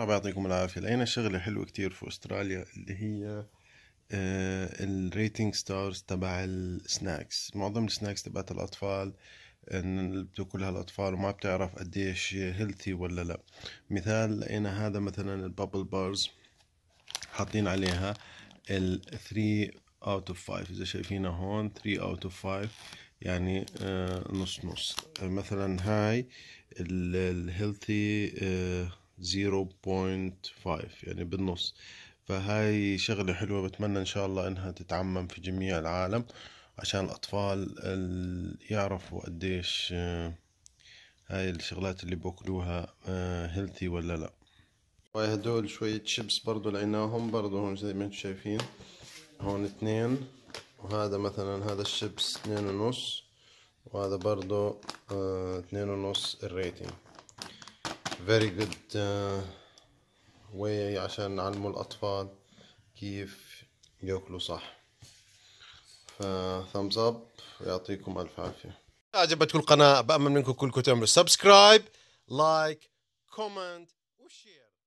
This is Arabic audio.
الله يعطيكم العافية لقينا شغلة حلوة كتير في أستراليا اللي هي آه، الريتنج ستارز تبع السناكس معظم السناكس تبعت الأطفال اللي بتاكلها الأطفال وما بتعرف قديش هيلثي ولا لا مثال لقينا هذا مثلا البابل بارز حاطين عليها ال 3 out of 5 إذا شايفينها هون 3 out of 5 يعني آه، نص نص مثلا هاي الهيلثي 0.5 يعني بالنص فهاي شغلة حلوة بتمنى إن شاء الله إنها تتعمم في جميع العالم عشان الأطفال يعرفوا قديش آه، هاي الشغلات اللي بأكلوها هيلثي آه، ولا لأ هدول شوية شيبس برضو لقيناهم برضو هون زي ما انتم شايفين هون اثنين وهذا مثلا هذا الشيبس اثنين ونص وهذا برضو آه، اثنين ونص الريتنج very good uh, way عشان نعلم الأطفال كيف يأكلوا صح فثمز أب ويعطيكم ألف عافية عجبتكم القناة بأمل منكم كلكم تعملوا سبسكرايب لايك كومنت وشير